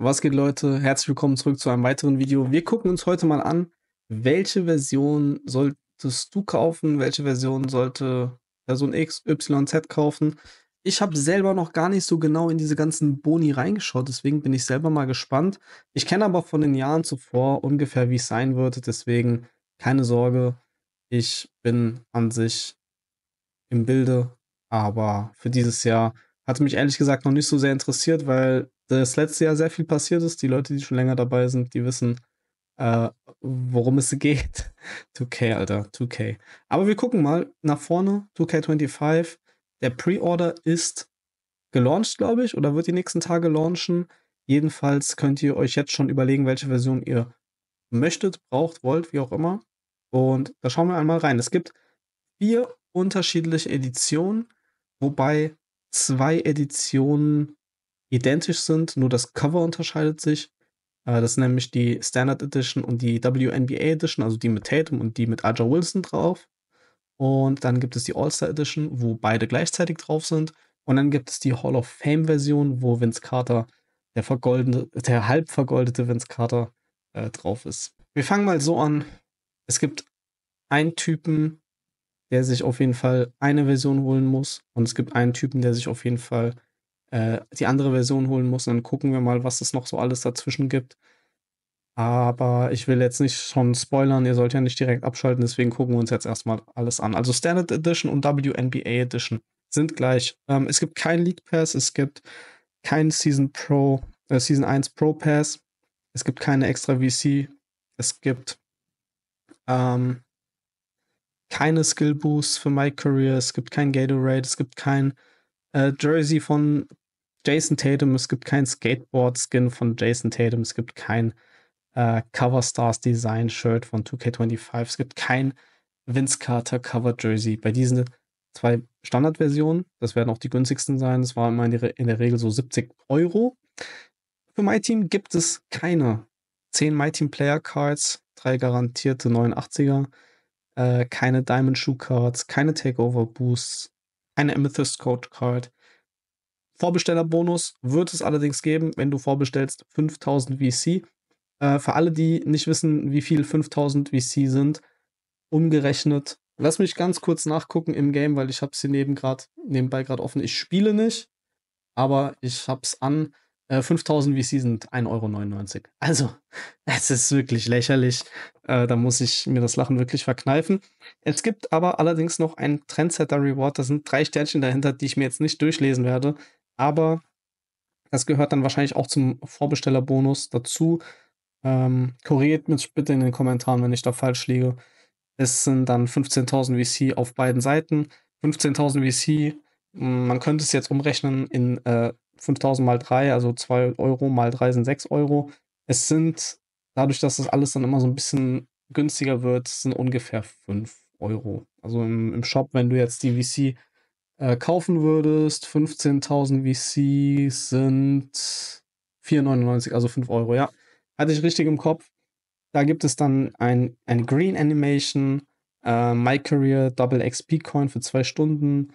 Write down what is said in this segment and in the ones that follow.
Was geht, Leute? Herzlich willkommen zurück zu einem weiteren Video. Wir gucken uns heute mal an, welche Version solltest du kaufen, welche Version sollte Person X, Y, Z kaufen. Ich habe selber noch gar nicht so genau in diese ganzen Boni reingeschaut, deswegen bin ich selber mal gespannt. Ich kenne aber von den Jahren zuvor ungefähr, wie es sein wird, deswegen keine Sorge, ich bin an sich im Bilde, aber für dieses Jahr hat mich ehrlich gesagt noch nicht so sehr interessiert, weil das letzte Jahr sehr viel passiert ist. Die Leute, die schon länger dabei sind, die wissen, äh, worum es geht. 2K, Alter, 2K. Aber wir gucken mal nach vorne. 2K25. Der Pre-Order ist gelauncht, glaube ich, oder wird die nächsten Tage launchen. Jedenfalls könnt ihr euch jetzt schon überlegen, welche Version ihr möchtet, braucht, wollt, wie auch immer. Und da schauen wir einmal rein. Es gibt vier unterschiedliche Editionen, wobei zwei Editionen identisch sind, nur das Cover unterscheidet sich. Äh, das sind nämlich die Standard Edition und die WNBA Edition, also die mit Tatum und die mit Aja Wilson drauf. Und dann gibt es die All-Star Edition, wo beide gleichzeitig drauf sind. Und dann gibt es die Hall of Fame Version, wo Vince Carter, der, vergoldene, der halb vergoldete Vince Carter, äh, drauf ist. Wir fangen mal so an. Es gibt einen Typen, der sich auf jeden Fall eine Version holen muss. Und es gibt einen Typen, der sich auf jeden Fall äh, die andere Version holen muss. Und dann gucken wir mal, was es noch so alles dazwischen gibt. Aber ich will jetzt nicht schon spoilern, ihr sollt ja nicht direkt abschalten, deswegen gucken wir uns jetzt erstmal alles an. Also Standard Edition und WNBA Edition sind gleich. Ähm, es gibt keinen League Pass, es gibt keinen Season Pro, äh, Season 1 Pro Pass, es gibt keine extra VC, es gibt ähm, keine Skill Boosts für My Career, es gibt kein Gatorade, es gibt kein äh, Jersey von Jason Tatum, es gibt kein Skateboard-Skin von Jason Tatum, es gibt kein äh, Stars design shirt von 2K25, es gibt kein Vince Carter-Cover-Jersey. Bei diesen zwei Standardversionen, das werden auch die günstigsten sein, das war immer in der, in der Regel so 70 Euro. Für Team gibt es keine 10 My Team Player Cards, drei garantierte 89er, äh, keine Diamond Shoe Cards, keine Takeover Boosts, eine Amethyst-Code Card. Vorbestellerbonus wird es allerdings geben, wenn du vorbestellst 5000 VC. Äh, für alle, die nicht wissen, wie viel 5000 VC sind, umgerechnet. Lass mich ganz kurz nachgucken im Game, weil ich habe es hier neben grad, nebenbei gerade offen. Ich spiele nicht, aber ich habe es an. 5000 äh, VC sind 1,99 Euro. Also, es ist wirklich lächerlich. Äh, da muss ich mir das Lachen wirklich verkneifen. Es gibt aber allerdings noch einen Trendsetter Reward. Da sind drei Sternchen dahinter, die ich mir jetzt nicht durchlesen werde. Aber das gehört dann wahrscheinlich auch zum Vorbestellerbonus dazu. Ähm, korrigiert mich bitte in den Kommentaren, wenn ich da falsch liege. Es sind dann 15.000 VC auf beiden Seiten. 15.000 VC, hm, man könnte es jetzt umrechnen in äh, 5000 mal 3, also 2 Euro mal 3 sind 6 Euro. Es sind, dadurch, dass das alles dann immer so ein bisschen günstiger wird, sind ungefähr 5 Euro. Also im, im Shop, wenn du jetzt die VC äh, kaufen würdest, 15.000 VC sind 4,99, also 5 Euro, ja. Hatte ich richtig im Kopf. Da gibt es dann ein, ein Green Animation, äh, My Career Double XP Coin für 2 Stunden,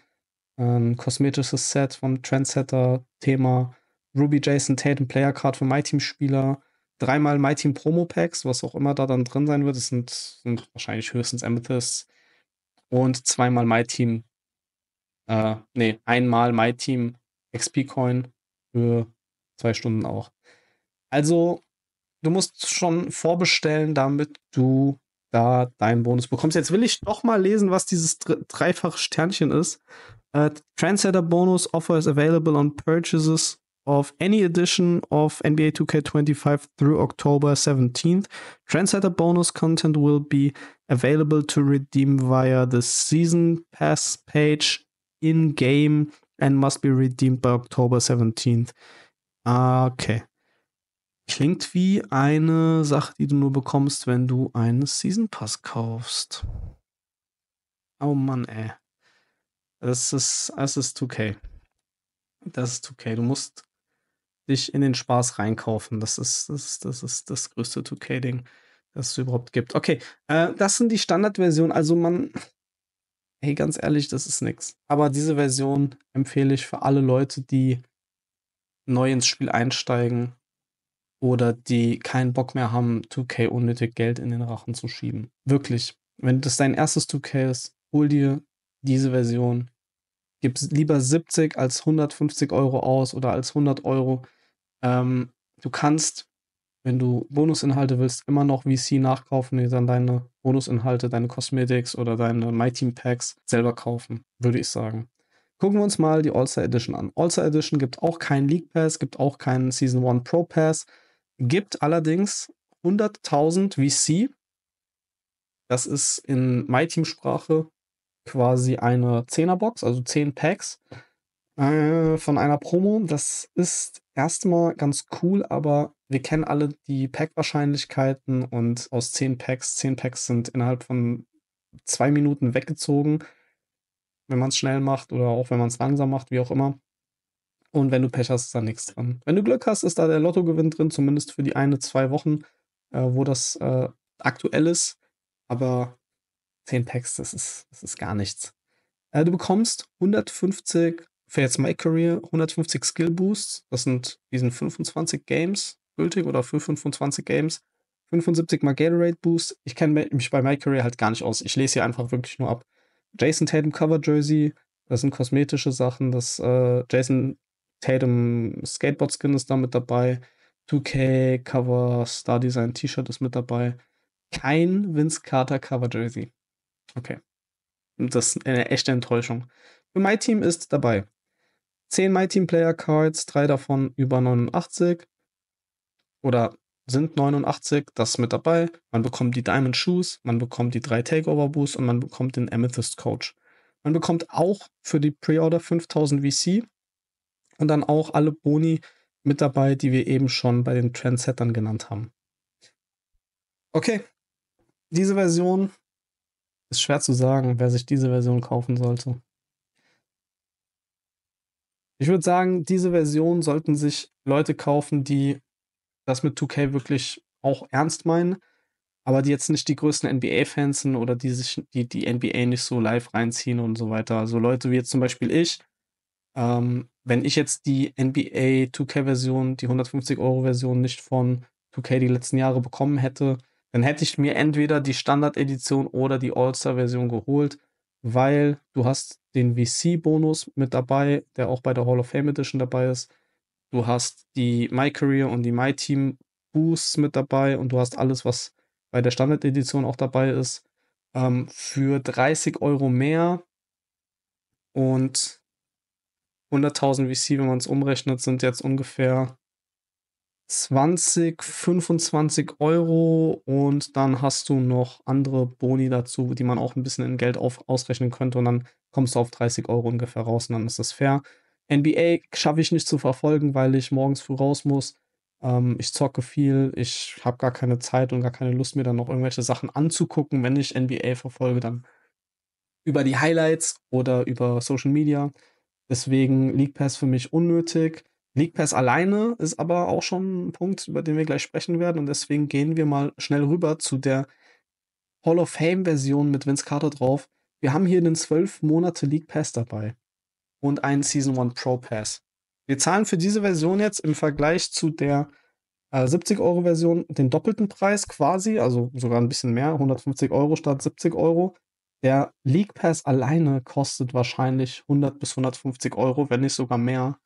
ähm, kosmetisches Set vom Trendsetter-Thema, Ruby Jason Tatum Player Card für MyTeam-Spieler, dreimal MyTeam Promo Packs, was auch immer da dann drin sein wird. Das sind, sind wahrscheinlich höchstens Amethysts. Und zweimal MyTeam, äh, nee, einmal MyTeam XP Coin für zwei Stunden auch. Also, du musst schon vorbestellen, damit du da deinen Bonus bekommst. Jetzt will ich doch mal lesen, was dieses dreifache Sternchen ist. Uh, Trendsetter Bonus Offer is available on purchases of any edition of NBA 2K25 through October 17th. Trendsetter bonus content will be available to redeem via the season pass page in game and must be redeemed by October 17th. Ah, okay. Klingt wie eine Sache, die du nur bekommst, wenn du einen Season Pass kaufst. Oh Mann, ey. Das ist, das ist 2K. Das ist 2K. Du musst dich in den Spaß reinkaufen. Das ist das, ist, das, ist das größte 2K-Ding, das es überhaupt gibt. Okay, äh, das sind die Standardversionen. Also man, hey, ganz ehrlich, das ist nix. Aber diese Version empfehle ich für alle Leute, die neu ins Spiel einsteigen oder die keinen Bock mehr haben, 2K unnötig Geld in den Rachen zu schieben. Wirklich. Wenn das dein erstes 2K ist, hol dir diese Version. Gib lieber 70 als 150 Euro aus oder als 100 Euro. Ähm, du kannst, wenn du Bonusinhalte willst, immer noch VC nachkaufen, die dann deine Bonusinhalte, deine Cosmetics oder deine My Team Packs selber kaufen, würde ich sagen. Gucken wir uns mal die All-Star Edition an. All-Star Edition gibt auch keinen League Pass, gibt auch keinen Season 1 Pro Pass gibt allerdings 100.000 VC. Das ist in MyTeam-Sprache quasi eine 10er-Box, also 10 Packs äh, von einer Promo. Das ist erstmal ganz cool, aber wir kennen alle die Pack-Wahrscheinlichkeiten und aus 10 Packs, 10 Packs sind innerhalb von zwei Minuten weggezogen, wenn man es schnell macht oder auch wenn man es langsam macht, wie auch immer. Und wenn du Pech hast, ist da nichts dran. Wenn du Glück hast, ist da der Lottogewinn drin, zumindest für die eine, zwei Wochen, äh, wo das äh, aktuell ist. Aber 10 Packs, das ist, das ist gar nichts. Äh, du bekommst 150, für jetzt My Career, 150 Skill Boosts. Das sind, diesen 25 Games gültig oder für 25 Games. 75 mal Gatorade Boost. Ich kenne mich bei My Career halt gar nicht aus. Ich lese hier einfach wirklich nur ab. Jason Tatum Cover Jersey, das sind kosmetische Sachen. Das äh, Jason Tatum Skateboard-Skin ist da mit dabei. 2K Cover Star Design T-Shirt ist mit dabei. Kein Vince Carter Cover Jersey. Okay. Das ist eine echte Enttäuschung. Für My Team ist dabei 10 My Team Player Cards, drei davon über 89 oder sind 89, das ist mit dabei. Man bekommt die Diamond Shoes, man bekommt die drei Takeover Boosts und man bekommt den Amethyst Coach. Man bekommt auch für die Pre-Order 5000 VC, und dann auch alle Boni mit dabei, die wir eben schon bei den Trendsettern genannt haben. Okay, diese Version ist schwer zu sagen, wer sich diese Version kaufen sollte. Ich würde sagen, diese Version sollten sich Leute kaufen, die das mit 2K wirklich auch ernst meinen, aber die jetzt nicht die größten NBA-Fans sind oder die sich die, die NBA nicht so live reinziehen und so weiter. Also Leute wie jetzt zum Beispiel ich, ähm, wenn ich jetzt die NBA 2K-Version, die 150-Euro-Version nicht von 2K die letzten Jahre bekommen hätte, dann hätte ich mir entweder die Standard-Edition oder die All-Star-Version geholt, weil du hast den VC-Bonus mit dabei, der auch bei der Hall of Fame Edition dabei ist. Du hast die My Career und die My Team Boosts mit dabei und du hast alles, was bei der Standard-Edition auch dabei ist, ähm, für 30 Euro mehr. Und 100.000 VC, wenn man es umrechnet, sind jetzt ungefähr 20, 25 Euro und dann hast du noch andere Boni dazu, die man auch ein bisschen in Geld auf, ausrechnen könnte und dann kommst du auf 30 Euro ungefähr raus und dann ist das fair. NBA schaffe ich nicht zu verfolgen, weil ich morgens früh raus muss. Ähm, ich zocke viel, ich habe gar keine Zeit und gar keine Lust, mir dann noch irgendwelche Sachen anzugucken, wenn ich NBA verfolge, dann über die Highlights oder über Social Media. Deswegen League Pass für mich unnötig. League Pass alleine ist aber auch schon ein Punkt, über den wir gleich sprechen werden. Und deswegen gehen wir mal schnell rüber zu der Hall of Fame-Version mit Vince Carter drauf. Wir haben hier den 12 Monate League Pass dabei und einen Season 1 Pro Pass. Wir zahlen für diese Version jetzt im Vergleich zu der äh, 70-Euro-Version den doppelten Preis quasi, also sogar ein bisschen mehr, 150 Euro statt 70 Euro. Der League Pass alleine kostet wahrscheinlich 100 bis 150 Euro, wenn nicht sogar mehr.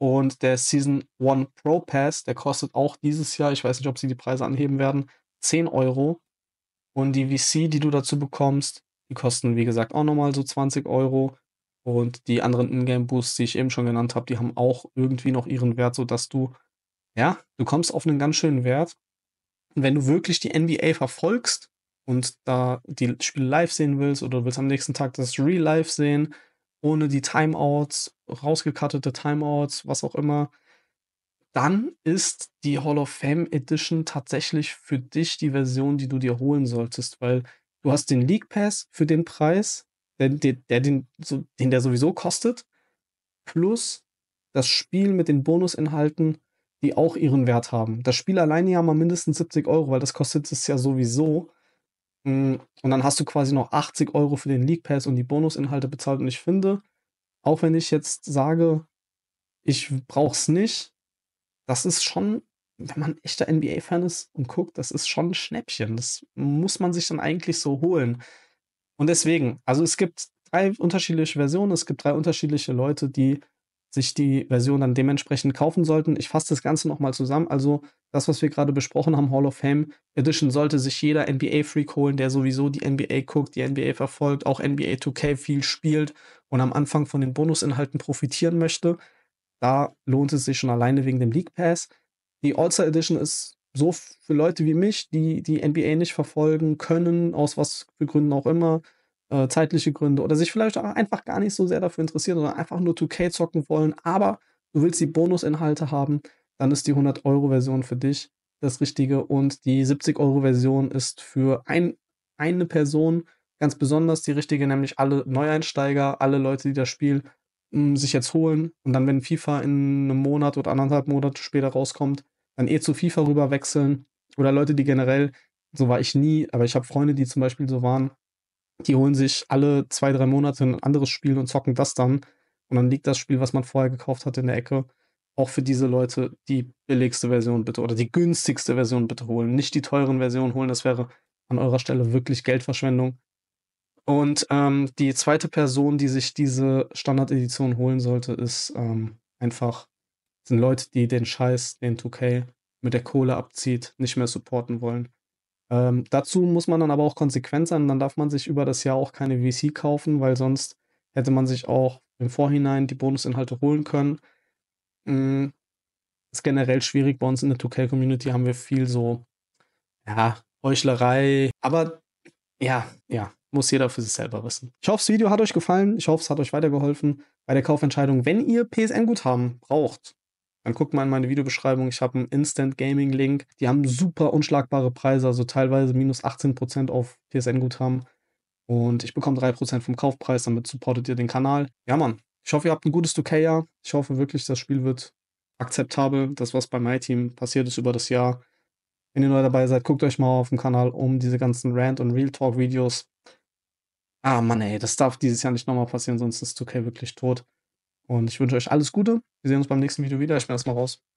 Und der Season 1 Pro Pass, der kostet auch dieses Jahr, ich weiß nicht, ob sie die Preise anheben werden, 10 Euro. Und die VC, die du dazu bekommst, die kosten, wie gesagt, auch nochmal so 20 Euro. Und die anderen Ingame-Boosts, die ich eben schon genannt habe, die haben auch irgendwie noch ihren Wert, sodass du, ja, du kommst auf einen ganz schönen Wert. Und wenn du wirklich die NBA verfolgst, und da die Spiele live sehen willst oder willst am nächsten Tag das Real Life sehen, ohne die Timeouts, rausgekattete Timeouts, was auch immer, dann ist die Hall of Fame Edition tatsächlich für dich die Version, die du dir holen solltest, weil du hast den League Pass für den Preis, der, der, der den, so, den der sowieso kostet, plus das Spiel mit den Bonusinhalten, die auch ihren Wert haben. Das Spiel alleine ja mal mindestens 70 Euro, weil das kostet es ja sowieso. Mm, und dann hast du quasi noch 80 Euro für den League Pass und die Bonusinhalte bezahlt. Und ich finde, auch wenn ich jetzt sage, ich brauche es nicht, das ist schon, wenn man echter NBA-Fan ist und guckt, das ist schon ein Schnäppchen. Das muss man sich dann eigentlich so holen. Und deswegen, also es gibt drei unterschiedliche Versionen, es gibt drei unterschiedliche Leute, die sich die Version dann dementsprechend kaufen sollten. Ich fasse das Ganze nochmal zusammen. Also das, was wir gerade besprochen haben, Hall of Fame Edition, sollte sich jeder NBA-Freak holen, der sowieso die NBA guckt, die NBA verfolgt, auch NBA 2K viel spielt und am Anfang von den Bonusinhalten profitieren möchte. Da lohnt es sich schon alleine wegen dem League Pass. Die All-Star Edition ist so für Leute wie mich, die die NBA nicht verfolgen können, aus was für Gründen auch immer, äh, zeitliche Gründe oder sich vielleicht auch einfach gar nicht so sehr dafür interessieren oder einfach nur 2K zocken wollen, aber du willst die Bonusinhalte haben dann ist die 100-Euro-Version für dich das Richtige und die 70-Euro-Version ist für ein, eine Person ganz besonders die richtige, nämlich alle Neueinsteiger, alle Leute, die das Spiel mh, hm, sich jetzt holen und dann, wenn FIFA in einem Monat oder anderthalb Monate später rauskommt, dann eh zu FIFA rüber wechseln oder Leute, die generell, so war ich nie, aber ich habe Freunde, die zum Beispiel so waren, die holen sich alle zwei, drei Monate ein anderes Spiel und zocken das dann und dann liegt das Spiel, was man vorher gekauft hat, in der Ecke auch für diese Leute die billigste Version bitte oder die günstigste Version bitte holen. Nicht die teuren Versionen holen, das wäre an eurer Stelle wirklich Geldverschwendung. Und ähm, die zweite Person, die sich diese Standardedition holen sollte, ist ähm, einfach sind Leute, die den Scheiß, den 2K mit der Kohle abzieht, nicht mehr supporten wollen. Ähm, dazu muss man dann aber auch konsequent sein. Dann darf man sich über das Jahr auch keine VC kaufen, weil sonst hätte man sich auch im Vorhinein die Bonusinhalte holen können mh, mm, ist generell schwierig. Bei uns in der 2K-Community haben wir viel so, ja, Heuchlerei. Aber ja, ja, muss jeder für sich selber wissen. Ich hoffe, das Video hat euch gefallen. Ich hoffe, es hat euch weitergeholfen bei der Kaufentscheidung. Wenn ihr PSN-Guthaben braucht, dann guckt mal in meine Videobeschreibung. Ich habe einen Instant Gaming Link. Die haben super unschlagbare Preise, also teilweise minus 18% auf PSN-Guthaben. Und ich bekomme 3% vom Kaufpreis, damit supportet ihr den Kanal. Ja, Mann, ich hoffe, ihr habt ein gutes 2K-Jahr. Ich hoffe wirklich, das Spiel wird akzeptabel. Das, was bei MyTeam passiert ist über das Jahr. Wenn ihr neu dabei seid, guckt euch mal auf dem Kanal um diese ganzen Rant- und Real Talk-Videos. Ah, Mann, ey, das darf dieses Jahr nicht nochmal passieren, sonst ist 2K wirklich tot. Und ich wünsche euch alles Gute. Wir sehen uns beim nächsten Video wieder. Ich bin erstmal raus.